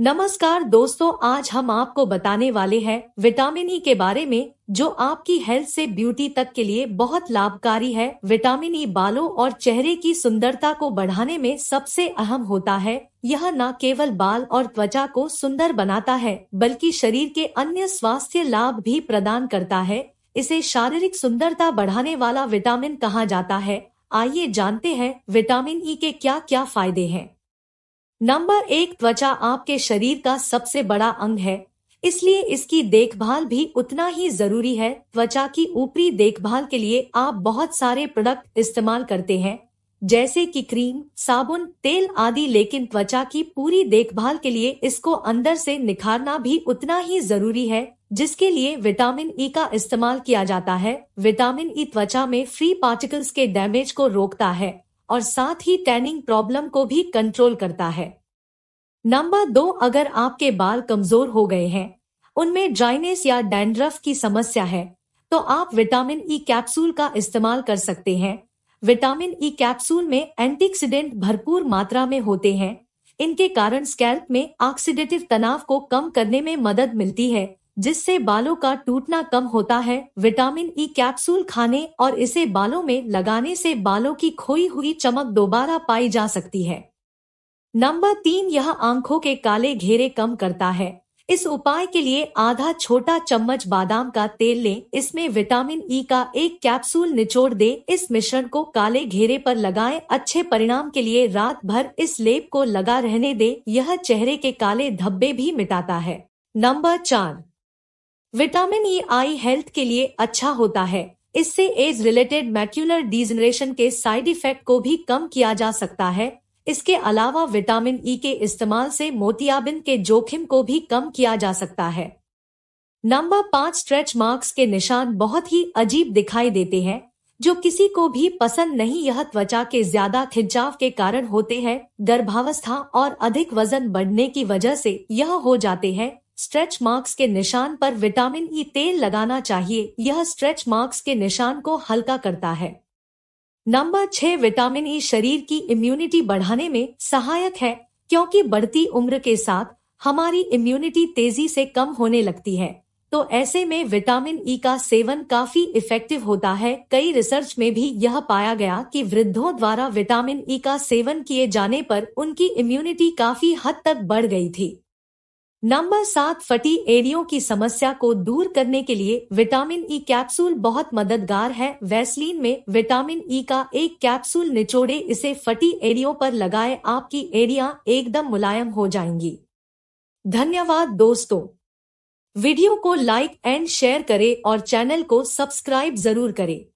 नमस्कार दोस्तों आज हम आपको बताने वाले हैं विटामिन ई e के बारे में जो आपकी हेल्थ से ब्यूटी तक के लिए बहुत लाभकारी है विटामिन ई e बालों और चेहरे की सुंदरता को बढ़ाने में सबसे अहम होता है यह न केवल बाल और त्वचा को सुंदर बनाता है बल्कि शरीर के अन्य स्वास्थ्य लाभ भी प्रदान करता है इसे शारीरिक सुंदरता बढ़ाने वाला विटामिन कहा जाता है आइए जानते हैं विटामिन ई e के क्या क्या फायदे हैं नंबर एक त्वचा आपके शरीर का सबसे बड़ा अंग है इसलिए इसकी देखभाल भी उतना ही जरूरी है त्वचा की ऊपरी देखभाल के लिए आप बहुत सारे प्रोडक्ट इस्तेमाल करते हैं जैसे कि क्रीम साबुन तेल आदि लेकिन त्वचा की पूरी देखभाल के लिए इसको अंदर से निखारना भी उतना ही जरूरी है जिसके लिए विटामिन ई e का इस्तेमाल किया जाता है विटामिन ई e त्वचा में फ्री पार्टिकल्स के डैमेज को रोकता है और साथ ही टैनिंग प्रॉब्लम को भी कंट्रोल करता है नंबर दो अगर आपके बाल कमजोर हो गए हैं उनमें ड्राइनेस या डैंड्रफ की समस्या है तो आप विटामिन ई e कैप्सूल का इस्तेमाल कर सकते हैं विटामिन ई e कैप्सूल में एंटीऑक्सीडेंट भरपूर मात्रा में होते हैं इनके कारण स्कैल्प में ऑक्सीडेटिव तनाव को कम करने में मदद मिलती है जिससे बालों का टूटना कम होता है विटामिन ई e कैप्सूल खाने और इसे बालों में लगाने से बालों की खोई हुई चमक दोबारा पाई जा सकती है नंबर तीन यह आंखों के काले घेरे कम करता है इस उपाय के लिए आधा छोटा चम्मच बादाम का तेल लें इसमें विटामिन ई e का एक कैप्सूल निचोड़ दें इस मिश्रण को काले घेरे पर लगाएं अच्छे परिणाम के लिए रात भर इस लेप को लगा रहने दें यह चेहरे के काले धब्बे भी मिटाता है नंबर चार विटामिन ई आई हेल्थ के लिए अच्छा होता है इससे एज रिलेटेड मैक्यूलर डिजनरेशन के साइड इफेक्ट को भी कम किया जा सकता है इसके अलावा विटामिन ई e के इस्तेमाल से मोतियाबिन के जोखिम को भी कम किया जा सकता है नंबर पाँच स्ट्रेच मार्क्स के निशान बहुत ही अजीब दिखाई देते हैं जो किसी को भी पसंद नहीं यह त्वचा के ज्यादा खिंचाव के कारण होते हैं गर्भावस्था और अधिक वजन बढ़ने की वजह से यह हो जाते हैं स्ट्रेच मार्क्स के निशान पर विटामिन ई तेल लगाना चाहिए यह स्ट्रेच मार्क्स के निशान को हल्का करता है नंबर छह विटामिन ई शरीर की इम्यूनिटी बढ़ाने में सहायक है क्योंकि बढ़ती उम्र के साथ हमारी इम्यूनिटी तेजी से कम होने लगती है तो ऐसे में विटामिन ई का सेवन काफी इफेक्टिव होता है कई रिसर्च में भी यह पाया गया कि वृद्धों द्वारा विटामिन ई का सेवन किए जाने पर उनकी इम्यूनिटी काफी हद तक बढ़ गई थी नंबर सात फटी एरियो की समस्या को दूर करने के लिए विटामिन ई e कैप्सूल बहुत मददगार है वैसलीन में विटामिन ई e का एक कैप्सूल निचोड़े इसे फटी एरियो पर लगाए आपकी एरिया एकदम मुलायम हो जाएंगी धन्यवाद दोस्तों वीडियो को लाइक एंड शेयर करें और चैनल को सब्सक्राइब जरूर करें